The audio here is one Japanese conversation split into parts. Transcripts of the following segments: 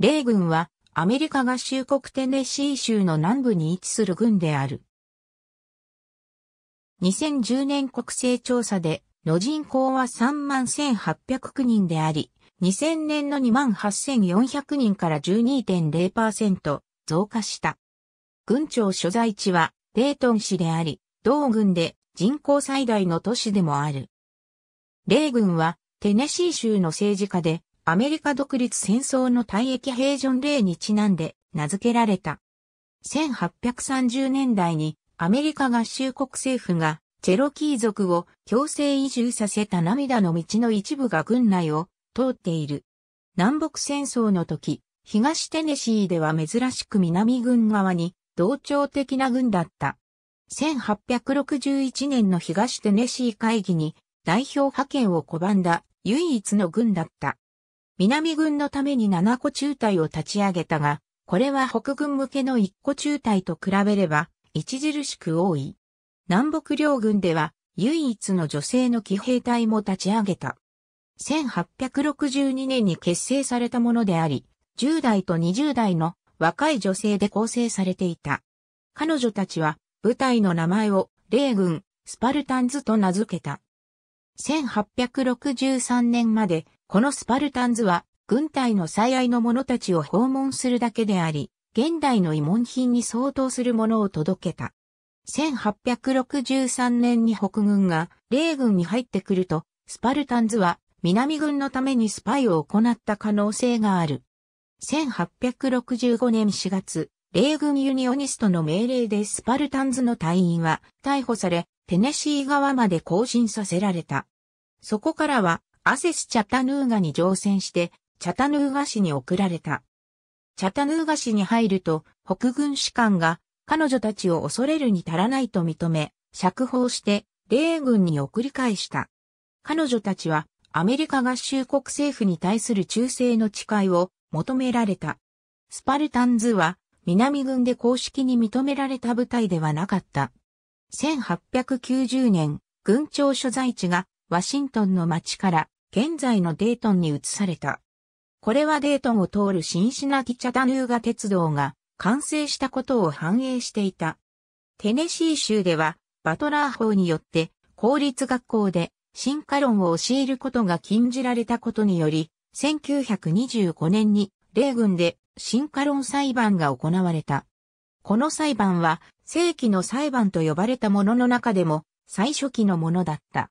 米軍はアメリカ合衆国テネシー州の南部に位置する軍である。2010年国勢調査で、の人口は3万1809人であり、2000年の2万8400人から12.0%増加した。軍庁所在地はデートン市であり、同軍で人口最大の都市でもある。米軍はテネシー州の政治家でアメリカ独立戦争の退役平準例にちなんで名付けられた。1830年代にアメリカ合衆国政府がチェロキー族を強制移住させた涙の道の一部が軍内を通っている。南北戦争の時、東テネシーでは珍しく南軍側に同調的な軍だった。1861年の東テネシー会議に代表派遣を拒んだ唯一の軍だった。南軍のために7個中隊を立ち上げたが、これは北軍向けの1個中隊と比べれば、著しく多い。南北両軍では、唯一の女性の騎兵隊も立ち上げた。1862年に結成されたものであり、10代と20代の若い女性で構成されていた。彼女たちは部隊の名前を米軍スパルタンズと名付けた。1863年までこのスパルタンズは、軍隊の最愛の者たちを訪問するだけであり、現代の慰問品に相当するものを届けた。1863年に北軍が米軍に入ってくると、スパルタンズは南軍のためにスパイを行った可能性がある。1865年4月、米軍ユニオニストの命令でスパルタンズの隊員は逮捕され、テネシー側まで行進させられた。そこからはアセス・チャタヌーガに乗船して、チャタヌーガ市に送られた。チャタヌーガ市に入ると、北軍士官が、彼女たちを恐れるに足らないと認め、釈放して、米軍に送り返した。彼女たちは、アメリカ合衆国政府に対する忠誠の誓いを求められた。スパルタンズは、南軍で公式に認められた部隊ではなかった。1890年、軍庁所在地がワシントンの町から現在のデートンに移された。これはデートンを通るシンシナキチャタヌーガ鉄道が完成したことを反映していた。テネシー州ではバトラー法によって公立学校で進化論を教えることが禁じられたことにより、1925年に米軍で進化論裁判が行われた。この裁判は正規の裁判と呼ばれたものの中でも最初期のものだった。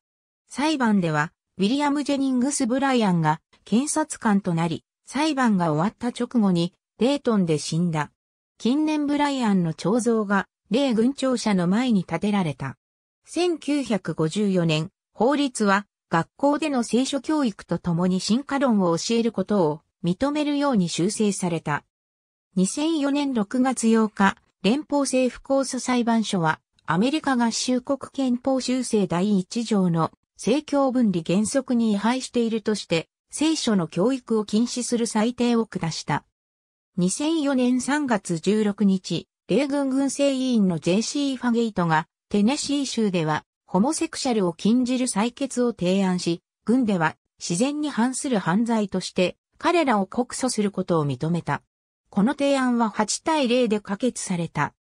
裁判では、ウィリアム・ジェニングス・ブライアンが検察官となり、裁判が終わった直後に、レートンで死んだ。近年ブライアンの彫像が、米軍庁舎の前に建てられた。1954年、法律は、学校での聖書教育とともに進化論を教えることを認めるように修正された。2004年6月8日、連邦政府控訴裁判所は、アメリカ合衆国憲法修正第1条の政教分離原則に違反しているとして、聖書の教育を禁止する裁定を下した。2004年3月16日、米軍軍政委員の J.C. ファゲイトが、テネシー州では、ホモセクシャルを禁じる採決を提案し、軍では自然に反する犯罪として、彼らを告訴することを認めた。この提案は8対0で可決された。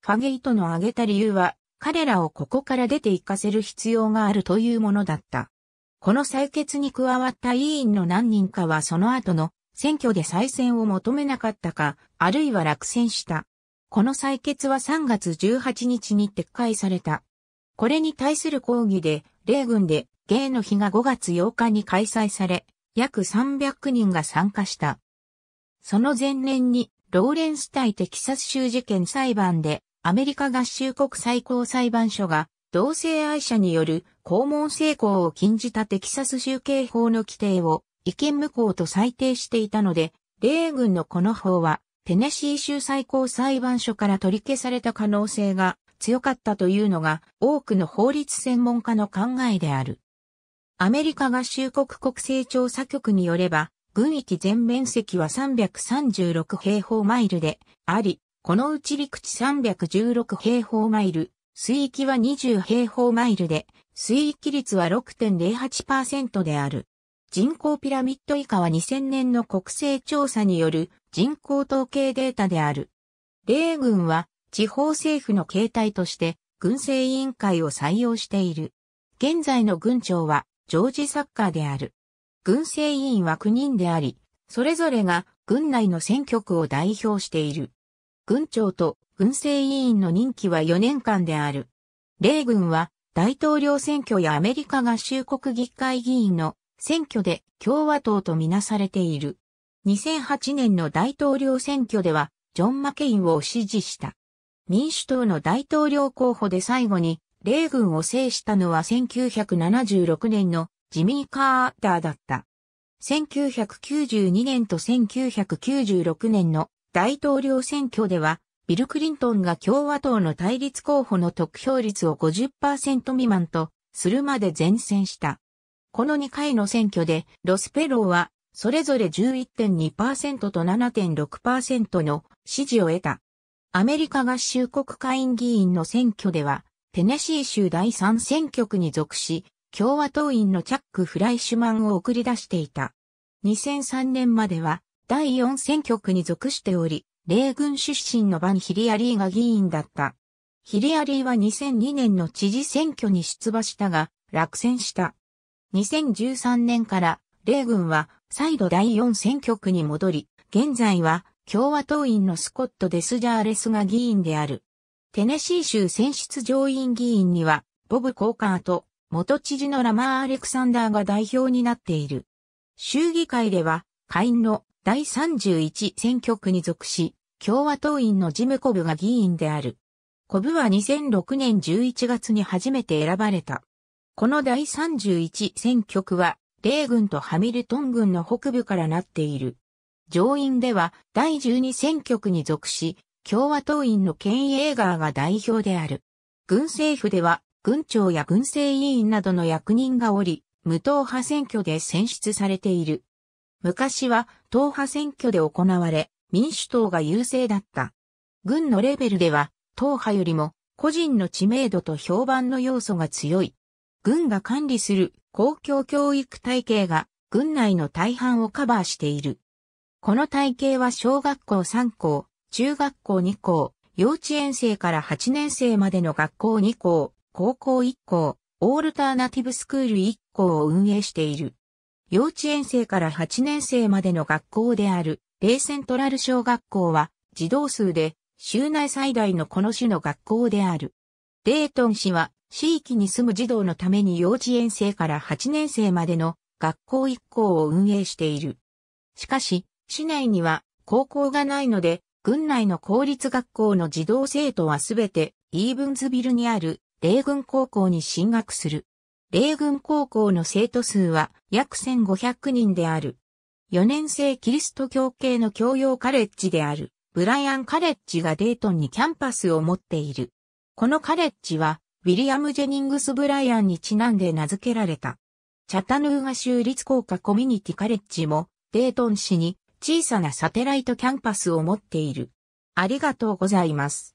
ファゲイトの挙げた理由は、彼らをここから出て行かせる必要があるというものだった。この採決に加わった委員の何人かはその後の選挙で再選を求めなかったか、あるいは落選した。この採決は3月18日に撤回された。これに対する抗議で、米軍で、芸の日が5月8日に開催され、約300人が参加した。その前年に、ローレンス対テキサス州事件裁判で、アメリカ合衆国最高裁判所が同性愛者による肛門性交を禁じたテキサス州刑法の規定を違憲無効と裁定していたので、米軍のこの法はテネシー州最高裁判所から取り消された可能性が強かったというのが多くの法律専門家の考えである。アメリカ合衆国国勢調査局によれば、軍域全面積は336平方マイルであり、このうち陸地316平方マイル、水域は20平方マイルで、水域率は6.08%である。人口ピラミッド以下は2000年の国勢調査による人口統計データである。米軍は地方政府の形態として軍政委員会を採用している。現在の軍長はジョージ・サッカーである。軍政委員は9人であり、それぞれが軍内の選挙区を代表している。軍長と軍政委員の任期は4年間である。米軍は大統領選挙やアメリカ合衆国議会議員の選挙で共和党とみなされている。2008年の大統領選挙ではジョン・マケインを支持した。民主党の大統領候補で最後に米軍を制したのは1976年のジミー・カーターだった。1992年と1996年の大統領選挙では、ビル・クリントンが共和党の対立候補の得票率を50%未満とするまで前線した。この2回の選挙で、ロスペローは、それぞれ11.2%と7.6%の支持を得た。アメリカ合衆国会院議員の選挙では、テネシー州第3選挙区に属し、共和党員のチャック・フライシュマンを送り出していた。2003年までは、第4選挙区に属しており、米軍出身のバン・ヒリアリーが議員だった。ヒリアリーは2002年の知事選挙に出馬したが、落選した。2013年から、米軍は再度第4選挙区に戻り、現在は共和党員のスコット・デスジャーレスが議員である。テネシー州選出上院議員には、ボブ・コーカーと元知事のラマー・アレクサンダーが代表になっている。州議会では、下院の第31選挙区に属し、共和党員のジム・コブが議員である。コブは2006年11月に初めて選ばれた。この第31選挙区は、米軍とハミルトン軍の北部からなっている。上院では第12選挙区に属し、共和党員のケン・エーガーが代表である。軍政府では、軍長や軍政委員などの役人がおり、無党派選挙で選出されている。昔は党派選挙で行われ、民主党が優勢だった。軍のレベルでは、党派よりも個人の知名度と評判の要素が強い。軍が管理する公共教育体系が軍内の大半をカバーしている。この体系は小学校3校、中学校2校、幼稚園生から8年生までの学校2校、高校1校、オールターナティブスクール1校を運営している。幼稚園生から8年生までの学校である、レイセントラル小学校は、児童数で、州内最大のこの種の学校である。レートン市は、地域に住む児童のために幼稚園生から8年生までの学校一校を運営している。しかし、市内には高校がないので、軍内の公立学校の児童生徒はすべてイーブンズビルにある米軍高校に進学する。米軍高校の生徒数は約1500人である。4年生キリスト教系の教養カレッジである、ブライアンカレッジがデートンにキャンパスを持っている。このカレッジは、ウィリアム・ジェニングス・ブライアンにちなんで名付けられた。チャタヌーガ州立工科コミュニティカレッジも、デートン市に小さなサテライトキャンパスを持っている。ありがとうございます。